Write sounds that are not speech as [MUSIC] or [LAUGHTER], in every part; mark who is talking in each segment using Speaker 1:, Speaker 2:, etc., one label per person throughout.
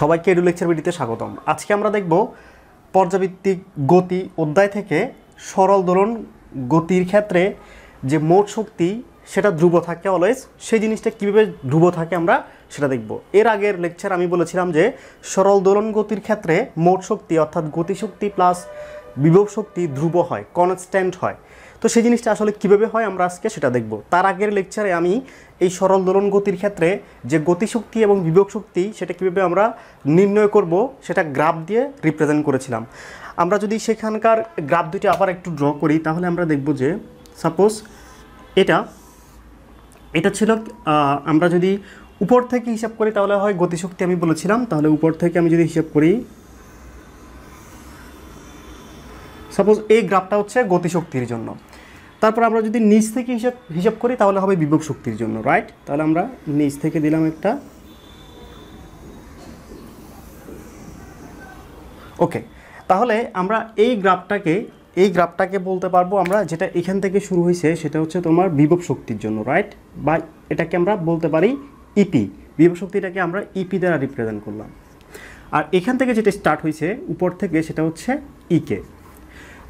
Speaker 1: সবাইকে edu lecture ভিডিওতে স্বাগতম আজকে আমরা দেখব পর্যাবৃত্তিক গতি অধ্যায় থেকে সরল দোলন গতির ক্ষেত্রে যে মোট শক্তি সেটা ধ্রুব থাকে অলওয়েজ সেই জিনিসটা কীভাবে ধ্রুব থাকে আমরা সেটা দেখব এর আগের লেকচার আমি বলেছিলাম যে সরল দোলন গতির ক্ষেত্রে মোট শক্তি অর্থাৎ গতিশক্তি প্লাস বিভব শক্তি ধ্রুব হয় কনস্ট্যান্ট হয় তো সেই জিনিসটা আসলে কিভাবে হয় আমরা আজকে সেটা দেখব তার আগের লেকচারে আমি এই সরল দোলন গতির ক্ষেত্রে যে গতিশক্তি এবং বিভব শক্তি সেটা কিভাবে আমরা নির্ণয় করব সেটা গ্রাফ দিয়ে রিপ্রেজেন্ট করেছিলাম আমরা যদি সেখানকার গ্রাফ দুটি আবার একটু ড্র করি তাহলে আমরা দেখব যে সাপোজ এটা এটা ছিল আমরা যদি উপর থেকে হিসাব করি তাহলে হয় গতিশক্তি আমি বলেছিলাম তাহলে উপর থেকে আমি যদি হিসাব করি সাপোজ এই গ্রাফটা হচ্ছে গতিশক্তির জন্য তারপর আমরা যদি নিচ থেকে হিসাব হিসাব করি তাহলে হবে বিভব শক্তির জন্য রাইট তাহলে আমরা নিচ থেকে দিলাম একটা ওকে তাহলে আমরা এই গ্রাফটাকে এই গ্রাফটাকে বলতে পারবো আমরা যেটা এখান থেকে শুরু হয়েছে সেটা হচ্ছে তোমার বিভব শক্তির জন্য রাইট বা এটাকে আমরা বলতে পারি ইপি e বিভব শক্তিটাকে আমরা ইপি e দ্বারা রিপ্রেজেন্ট করলাম আর এখান থেকে যেটা স্টার্ট হয়েছে উপর থেকে সেটা হচ্ছে ইকে e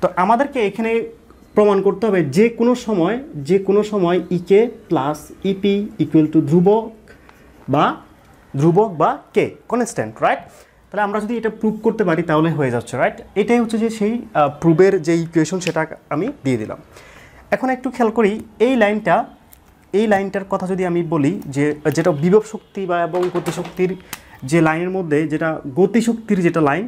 Speaker 1: তো আমাদেরকে এখানে প্রমাণ করতে হবে যে কোনো সময় যে কোনো সময় EK plus EP equal to ধ্রুবক বা ধ্রুবক বা কে কনস্ট্যান্ট রাইট তাহলে আমরা যদি এটা প্রুভ করতে পারি তাহলে হয়ে যাচ্ছে রাইট এটাই হচ্ছে যে সেই প্রুভের যে ইকুয়েশন সেটা আমি দিয়ে দিলাম এখন একটু খেয়াল করি এই লাইনটা এই লাইনটার কথা যদি আমি বলি যে যেটা বিভব শক্তি বা এবং গতিশক্তির যে লাইনের মধ্যে যেটা গতিশক্তির যেটা লাইন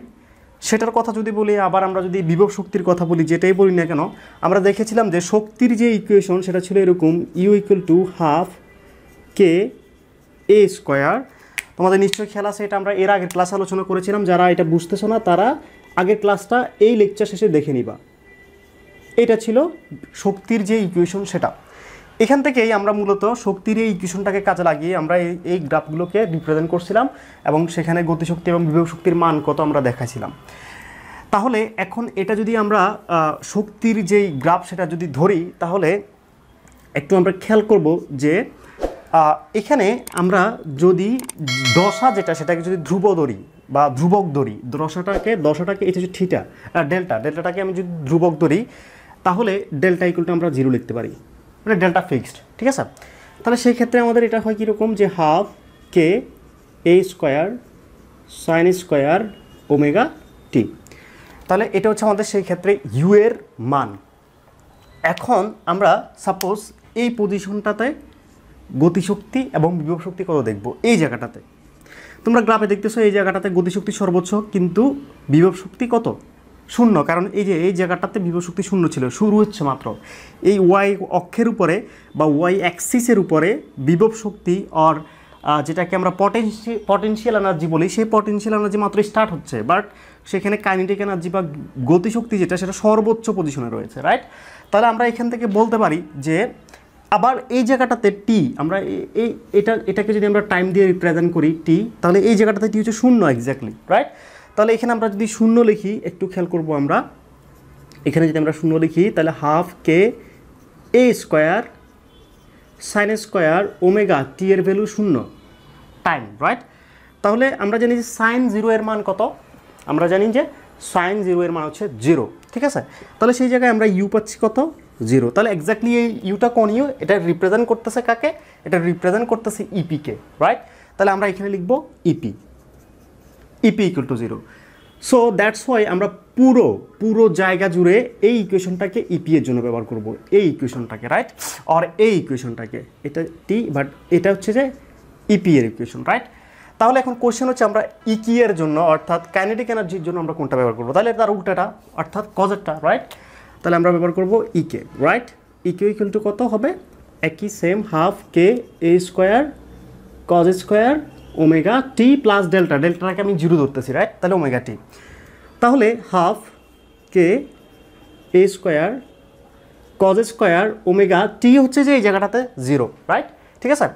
Speaker 1: সেটার কথা যদি বলি আবার আমরা যদি বিভব শক্তির কথা বলি যেটাই বলি না কেন আমরা দেখেছিলাম যে শক্তির যে ইকুয়েশন সেটা ছিল এরকম U equal to half K A square তোমাদের নিশ্চয়ই খেলা আছে এটা আমরা এর আগের ক্লাস আলোচনা করেছিলাম যারা এটা বুঝতেছো না তারা আগের ক্লাসটা এই লেকচার শেষে দেখে নিবা এটা ছিল শক্তির যে ইকুয়েশন সেটা এখান থেকেই আমরা মূলত শক্তির এই ইকুয়েশনটাকে কাজে লাগিয়ে আমরা এই এই গ্রাফগুলোকে রিপ্রেজেন্ট করছিলাম এবং সেখানে গতিশক্তি এবং বিভব শক্তির মান কত আমরা দেখাছিলাম তাহলে এখন এটা যদি আমরা শক্তির যেই গ্রাফ সেটা যদি ধরি তাহলে একটু আমরা খেয়াল করব যে এখানে আমরা যদি দশা যেটা সেটাকে যদি ধ্রুব ধরি বা ধ্রুবক ধরি দশাটাকে দশাটাকে এটা হচ্ছে ঠিটা ডেল্টা ডেল্টাটাকে আমি যদি ধ্রুবক ধরি তাহলে ডেল্টা ইকুয়াল টু আমরা জিরো লিখতে পারি মানে ডেল্টা ফিক্সড ঠিক আছে তাহলে সেই ক্ষেত্রে আমাদের এটা হয় কীরকম যে half K A square sine square omega T তাহলে এটা হচ্ছে আমাদের সেই ক্ষেত্রে ইউ এর মান এখন আমরা সাপোজ এই পজিশনটাতে গতিশক্তি এবং বিভব শক্তি কত দেখব এই জায়গাটাতে তোমরা গ্রাফে দেখতেছো এই জায়গাটাতে গতিশক্তি সর্বোচ্চ কিন্তু বিভব শক্তি কত শূন্য কারণ এই যে এই জায়গাটাতে বিভব শক্তি শূন্য ছিল শুরু হচ্ছে মাত্র এই ওয়াই অক্ষের উপরে বা ওয়াই অ্যাক্সিসের উপরে বিভব শক্তি অর যেটাকে আমরা পটেন্সি পটেন্সিয়াল এনার্জি বলি সেই পটেন্সিয়াল এনার্জি মাত্র স্টার্ট হচ্ছে বাট সেখানে কাইনেটিক এনার্জি বা গতিশক্তি যেটা সেটা সর্বোচ্চ পজিশনে রয়েছে রাইট তাহলে আমরা এখান থেকে বলতে পারি যে আবার এই জায়গাটাতে টি আমরা এই এটা এটাকে যদি আমরা টাইম দিয়ে রিপ্রেজেন্ট করি টি তাহলে এই জায়গাটাতে টি হচ্ছে শূন্য এক্স্যাক্টলি রাইট তাহলে এখানে আমরা যদি শূন্য লিখি একটু খেয়াল করব আমরা এখানে যদি আমরা শূন্য লিখি তাহলে half K A square sine square omega T এর ভ্যালু শূন্য টাইম রাইট তাহলে আমরা জানি যে সাইন জিরো এর মান কত আমরা জানি যে সাইন জিরো এর মান হচ্ছে জিরো ঠিক আছে তাহলে সেই জায়গায় আমরা ইউ পাচ্ছি কত জিরো তাহলে এক্স্যাক্টলি এই ইউটা কোন ইউ এটা রিপ্রেজেন্ট করতেছে কাকে এটা রিপ্রেজেন্ট করতেছে ইপিকে e রাইট তাহলে আমরা এখানে লিখবো EP e EP equal to zero so that's why আমরা পুরো পুরো জায়গা জুড়ে এই ইকুয়েশনটাকে ইপি e এর জন্য ব্যবহার করব এই ইকুয়েশনটাকে রাইট আর এই ইকুয়েশনটাকে এটা টি বাট এটা হচ্ছে যে ইপি e এর ইকুয়েশন রাইট তাহলে এখন কোশ্চেন হচ্ছে আমরা ইকি e এর জন্য অর্থাৎ কাইনেটিক এনার্জির জন্য আমরা কোনটা ব্যবহার করবো তাহলে তার উল্টাটা অর্থাৎ কজেরটা রাইট তাহলে আমরা ব্যবহার করব EK right EK equal to কত হবে একই same half K A square cos square omega T plus delta ডেল্টাটাকে আমি জিরো ধরতেছি রাইট তাহলে ওমেগা টি তাহলে half K A square cos square omega T হচ্ছে যে এই জায়গাটাতে জিরো রাইট ঠিক আছে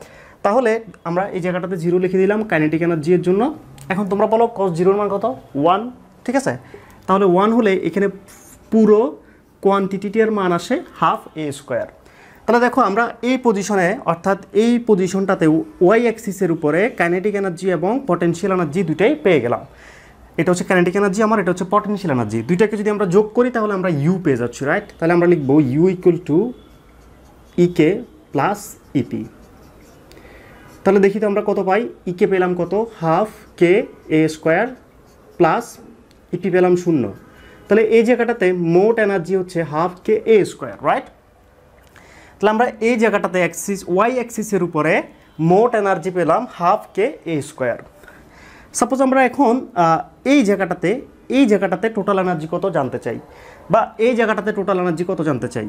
Speaker 1: তাহলে আমরা এই জায়গাটাতে জিরো লিখে দিলাম কাইনেটিক এনার্জি এর জন্য এখন তোমরা বলো কজ জিরোর মান কত ওয়ান ঠিক আছে তাহলে ওয়ান হলে এখানে পুরো কোয়ান্টিটিটির মান আসে হাফ এ স্কোয়ার তাহলে দেখো আমরা এই পজিশনে অর্থাৎ এই পজিশনটাতে ওয়াই অ্যাক্সিসের উপরে কাইনেটিক এনার্জি এবং পটেন্সিয়াল এনার্জি দুটাই পেয়ে গেলাম এটা হচ্ছে কাইনেটিক এনার্জি আমার এটা হচ্ছে পটেনশিয়াল এনার্জি দুইটাকে যদি আমরা যোগ করি তাহলে আমরা ইউ পেয়ে যাচ্ছি রাইট তাহলে আমরা লিখবো U equal to EK plus EP তাহলে দেখি তো আমরা কত পাই ইকে e পেলাম কত half K A square plus EP পেলাম শূন্য তাহলে এই জায়গাটাতে মোট এনার্জি হচ্ছে half K A square right তাহলে আমরা এই জায়গাটাতে অ্যাক্সিস ওয়াই অ্যাক্সিসের উপরে মোট এনার্জি পেলাম half K A square suppose আমরা এখন এই জায়গাটাতে এই জায়গাটাতে টোটাল এনার্জি কত জানতে চাই বা এই জায়গাটাতে টোটাল এনার্জি কত জানতে চাই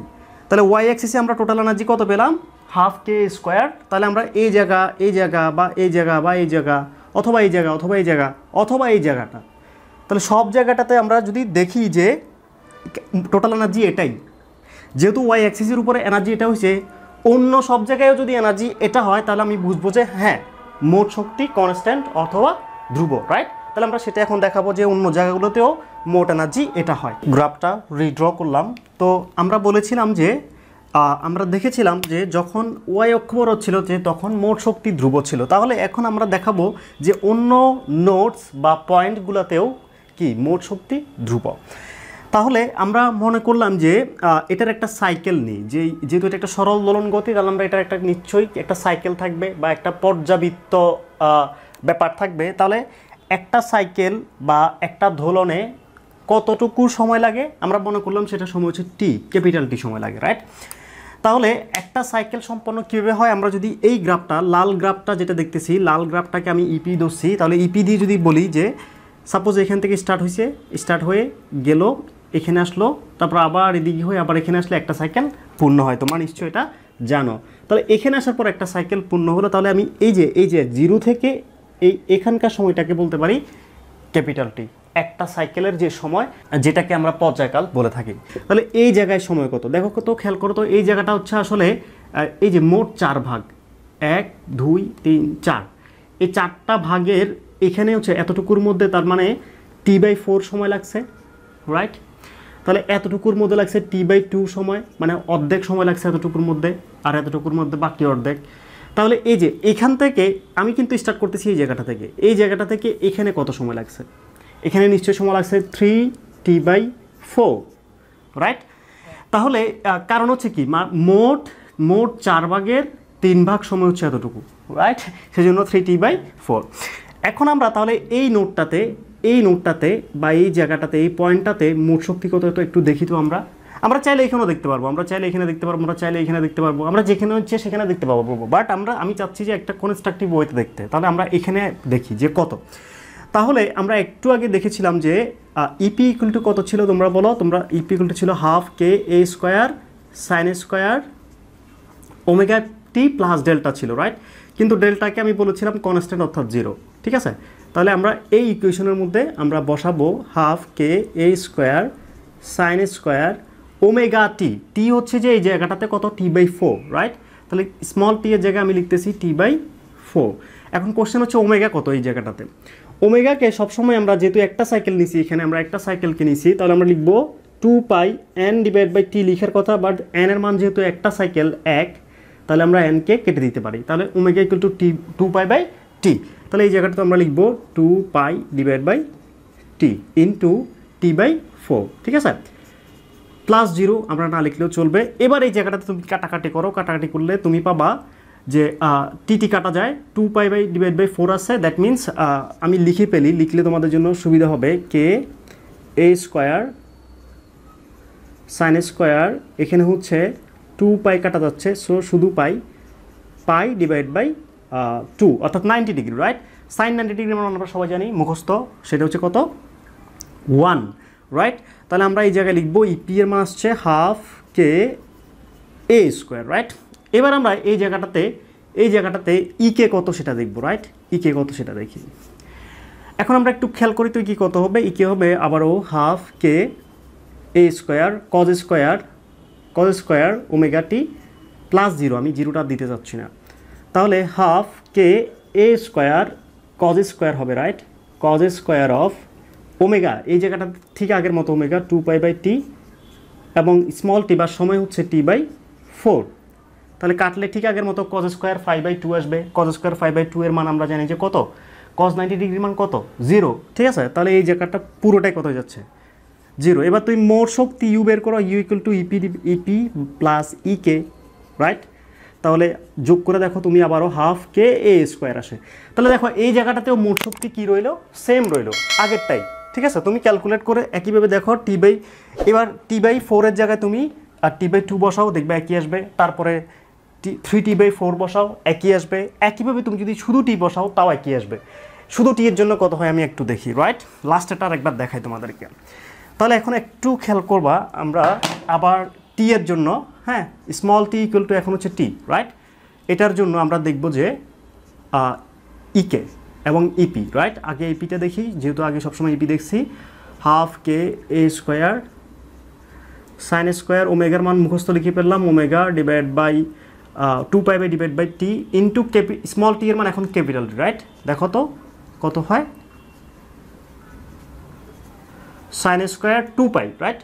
Speaker 1: তাহলে ওয়াই অ্যাক্সিসে আমরা টোটাল এনার্জি কত পেলাম হাফ কে স্কোয়ার তাহলে আমরা এই জায়গা এই জায়গা বা এই জায়গা বা এই জায়গা অথবা এই জায়গা অথবা এই জায়গা অথবা এই জায়গাটা তাহলে সব জায়গাটাতে আমরা যদি দেখি যে টোটাল এনার্জি এটাই যেহেতু ওয়াই অ্যাক্সিসের উপরে এনার্জি এটা হয়েছে অন্য সব জায়গায়ও যদি এনার্জি এটা হয় তাহলে আমি বুঝবো যে হ্যাঁ মোট শক্তি কনস্ট্যান্ট অথবা ধ্রুব রাইট তাহলে আমরা সেটা এখন দেখাবো যে অন্য জায়গাগুলোতেও মোট এনার্জি এটা হয় গ্রাফটা রিড্র করলাম তো আমরা বলেছিলাম যে আমরা দেখেছিলাম যে যখন ওয়াই অক্ষবর ছিল যে তখন মোট শক্তি ধ্রুব ছিল তাহলে এখন আমরা দেখাবো যে অন্য নোটস বা পয়েন্টগুলোতেও কি মোট শক্তি ধ্রুব তাহলে আমরা মনে করলাম যে এটার একটা সাইকেল নিই যে যেহেতু এটা একটা সরল দোলন গতি তাহলে আমরা এটার একটা নিশ্চয়ই একটা সাইকেল থাকবে বা একটা পর্যাবৃত্ত ব্যাপার থাকবে তাহলে একটা সাইকেল বা একটা দোলনে কতটুকু সময় লাগে আমরা মনে করলাম সেটা সময় হচ্ছে টি ক্যাপিটাল টি সময় লাগে রাইট তাহলে একটা সাইকেল সম্পন্ন কীভাবে হয় আমরা যদি এই গ্রাফটা লাল গ্রাফটা যেটা দেখতেছি লাল গ্রাফটাকে আমি ইপি e ধরছি তাহলে ইপি e দিয়ে যদি বলি যে সাপোজ এখান থেকে স্টার্ট হয়েছে স্টার্ট হয়ে গেল এখানে আসলো তারপর আবার এদিকে হয়ে আবার এখানে আসলে একটা সাইকেল পূর্ণ হয় তোমার নিশ্চয়ই এটা জানো তাহলে এখানে আসার পর একটা সাইকেল পূর্ণ হলো তাহলে আমি এই যে এই যে জিরো থেকে এই এখানকার সময়টাকে বলতে পারি ক্যাপিটালটি একটা সাইকেলের যে সময় যেটাকে আমরা পর্যায়কাল বলে থাকি তাহলে এই জায়গায় সময় কত দেখো কত খেয়াল করো তো এই জায়গাটা হচ্ছে আসলে এই যে মোট চার ভাগ এক দুই তিন চার এই চারটা ভাগের এখানে হচ্ছে এতটুকুর মধ্যে তার মানে টি বাই ফোর সময় লাগছে রাইট তাহলে এতটুকুর মধ্যে লাগছে টি বাই টু সময় মানে অর্ধেক সময় লাগছে এতটুকুর মধ্যে আর এতটুকুর মধ্যে বাকি অর্ধেক তাহলে এই যে এখান থেকে আমি কিন্তু স্টার্ট করতেছি এই জায়গাটা থেকে এই জায়গাটা থেকে এখানে কত সময় লাগছে এখানে নিশ্চয় সময় লাগছে three T by four right তাহলে কারণ হচ্ছে কি মোট মোট চার ভাগের তিন ভাগ সময় হচ্ছে এতটুকু রাইট সেজন্য থ্রি টি বাই ফোর এখন আমরা তাহলে এই নোটটাতে এই নোটটাতে বা এই জায়গাটাতে এই পয়েন্টটাতে মোট শক্তি কত একটু দেখি তো আমরা আমরা চাইলে এখানেও দেখতে পারবো আমরা চাইলে এখানে দেখতে পারবো আমরা চাইলে এখানে দেখতে পারবো আমরা যেখানে হচ্ছে সেখানে দেখতে পাবো বাট আমরা আমি চাচ্ছি যে একটা কনস্ট্রাকটিভ ওয়েতে দেখতে তাহলে আমরা এখানে দেখি যে কত তাহলে আমরা একটু আগে দেখেছিলাম যে ইপি ইকুয়াল টু কত ছিল তোমরা বলো তোমরা ইপি ইকুয়াল টু ছিল half K A square sine square omega T plus delta ছিল রাইট কিন্তু ডেল্টাকে আমি বলেছিলাম কনস্ট্যান্ট অর্থাৎ জিরো ঠিক আছে তাহলে আমরা এই ইকুয়েশনের মধ্যে আমরা বসাবো half K A square sine square omega T T হচ্ছে যে এই জায়গাটাতে কত টি বাই ফোর রাইট তাহলে স্মল টি এর জায়গায় আমি লিখতেছি টি বাই ফোর এখন কোশ্চেন হচ্ছে ওমেগা কত এই জায়গাটাতে ওমেগাকে সবসময় আমরা যেহেতু একটা সাইকেল নিছি এখানে আমরা একটা সাইকেলকে নিছি তাহলে আমরা লিখবো two pi N divide by T লিখার কথা বাট এন এর মান যেহেতু একটা সাইকেল এক তাহলে আমরা এনকে কেটে দিতে পারি তাহলে omega equal to T two pi by T তাহলে এই জায়গাটা তো আমরা লিখবো two pi divide by T into T by four ঠিক আছে প্লাস জিরো আমরা না লিখলেও চলবে এবার এই জায়গাটাতে তুমি কাটাকাটি করো কাটাকাটি করলে তুমি পাবা যে টিটি কাটা যায় two pi by divide by four আছে দ্যাট মিন্স আমি লিখে পেলি লিখলে তোমাদের জন্য সুবিধা হবে K A square sine square এখানে হচ্ছে টু পাই কাটা যাচ্ছে সো শুধু pi pi divide by two অর্থাৎ ninety degree right sine ninety degree মানে আমরা সবাই জানি মুখস্থ সেটা হচ্ছে কত ওয়ান রাইট তাহলে আমরা এই জায়গায় লিখবো ইপি e এর মান আসছে half K A square right এবার আমরা এই জায়গাটাতে এই জায়গাটাতে ই e কে কত সেটা দেখবো রাইট ই কে কত সেটা দেখি এখন আমরা একটু খেয়াল করি তো কি e কত হবে ই কে হবে আবারও half K A square cos square cos square omega T plus zero আমি জিরোটা দিতে চাচ্ছি না তাহলে half K A square cos square হবে right cos square of omega এই জায়গাটা ঠিক আগের মতো omega two pi by T এবং স্মল টি বা সময় হচ্ছে টি বাই ফোর তাহলে কাটলে ঠিক আগের মতো cos square five by two আসবে cos square five by two এর মান আমরা জানি যে কত কজ নাইনটি ডিগ্রি মান কত জিরো ঠিক আছে তাহলে এই জায়গাটা পুরোটাই কত যাচ্ছে জিরো এবার তুমি মোট শক্তি ইউ বের করো U equal to EP EP plus E K right তাহলে যোগ করে দেখো তুমি আবারও হাফ কে এ স্কোয়ার আসে তাহলে দেখো এই জায়গাটাতেও মোট শক্তি কী রইল সেম রইল আগেরটাই ঠিক আছে তুমি ক্যালকুলেট করে একইভাবে দেখো টি বাই এবার টি বাই ফোরের জায়গায় তুমি আর টি বাই টু বসাও দেখবে একই আসবে তারপরে T three T by four বসাও একই আসবে একইভাবে তুমি যদি শুধু টি বসাও তাও একই আসবে শুধু টি এর জন্য কত হয় আমি একটু দেখি রাইট লাস্ট এটা একবার দেখাই তোমাদেরকে তাহলে এখন একটু খেয়াল করবা আমরা আবার টি এর জন্য হ্যাঁ স্মল টি ইকুয়াল টু এখন হচ্ছে টি রাইট এটার জন্য আমরা দেখব যে ইকে e এবং ইপি e রাইট আগে ইপিটা e দেখি যেহেতু আগে সবসময় ইপি দেখছি half K A square sine square ওমেগার মান মুখস্থ লিখে ফেললাম omega divide by two pi by divide by T into ক্যাপি স্মল টি এর মান এখন ক্যাপিটাল রাইট দেখো তো কত হয় sine square two pi right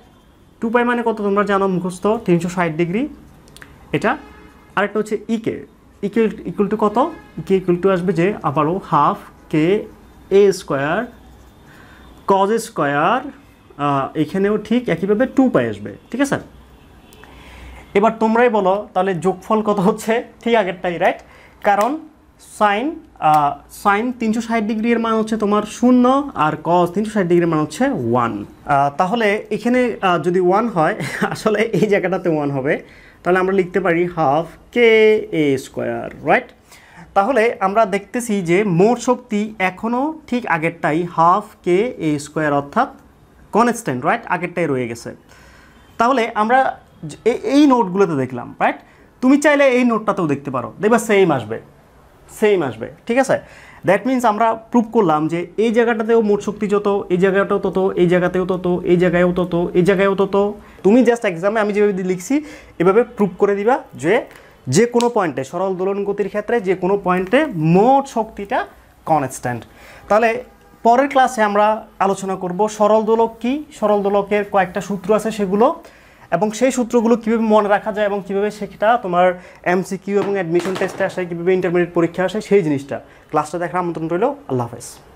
Speaker 1: two pi মানে কত তোমরা জানো মুখস্থ তিনশো ষাট ডিগ্রি এটা আরেকটা হচ্ছে ইকে ইকে ইকুয়াল টু কত ইকে ইকুয়াল টু আসবে যে আবারও half K A square cos square এখানেও ঠিক একইভাবে টু পাই আসবে ঠিক আছে এবার তোমরাই বলো তাহলে যোগফল কত হচ্ছে ঠিক আগেরটাই রাইট কারণ সাইন সাইন তিনশো ষাট ডিগ্রির মান হচ্ছে তোমার শূন্য আর কস তিনশো ষাট ডিগ্রির মান হচ্ছে ওয়ান তাহলে এখানে যদি ওয়ান হয় [LAUGHS] আসলে এই জায়গাটাতে ওয়ান হবে তাহলে আমরা লিখতে পারি half K A square right তাহলে আমরা দেখতেছি যে মোট শক্তি এখনও ঠিক আগেরটাই হাফ কে এ স্কোয়ার অর্থাৎ কনস্ট্যান্ট রাইট আগেরটাই রয়ে গেছে তাহলে আমরা এই নোটগুলোতে দেখলাম রাইট তুমি চাইলে এই নোটটাতেও দেখতে পারো দেখবা সেম আসবে সেম আসবে ঠিক আছে দ্যাট মিন্স আমরা প্রুভ করলাম যে এই জায়গাটাতেও মোট শক্তি যত এই জায়গাটাও তত এই জায়গাতেও তত এই জায়গায়ও তত এই জায়গায়ও তত তুমি জাস্ট এক্সামে আমি যেভাবে লিখছি এভাবে প্রুভ করে দিবা যে যে কোনো পয়েন্টে সরল দোলন গতির ক্ষেত্রে যে কোনো পয়েন্টে মোট শক্তিটা কনস্ট্যান্ট তাহলে পরের ক্লাসে আমরা আলোচনা করব সরল দোলক কী সরল দোলকের কয়েকটা সূত্র আছে সেগুলো এবং সেই সূত্রগুলো কীভাবে মনে রাখা যায় এবং কীভাবে সেটা তোমার এমসিকিউ এবং অ্যাডমিশন টেস্টে আসে কীভাবে ইন্টারমিডিয়েট পরীক্ষা আসে সেই জিনিসটা ক্লাসটা দেখার আমন্ত্রণ রইল আল্লাহ হাফেজ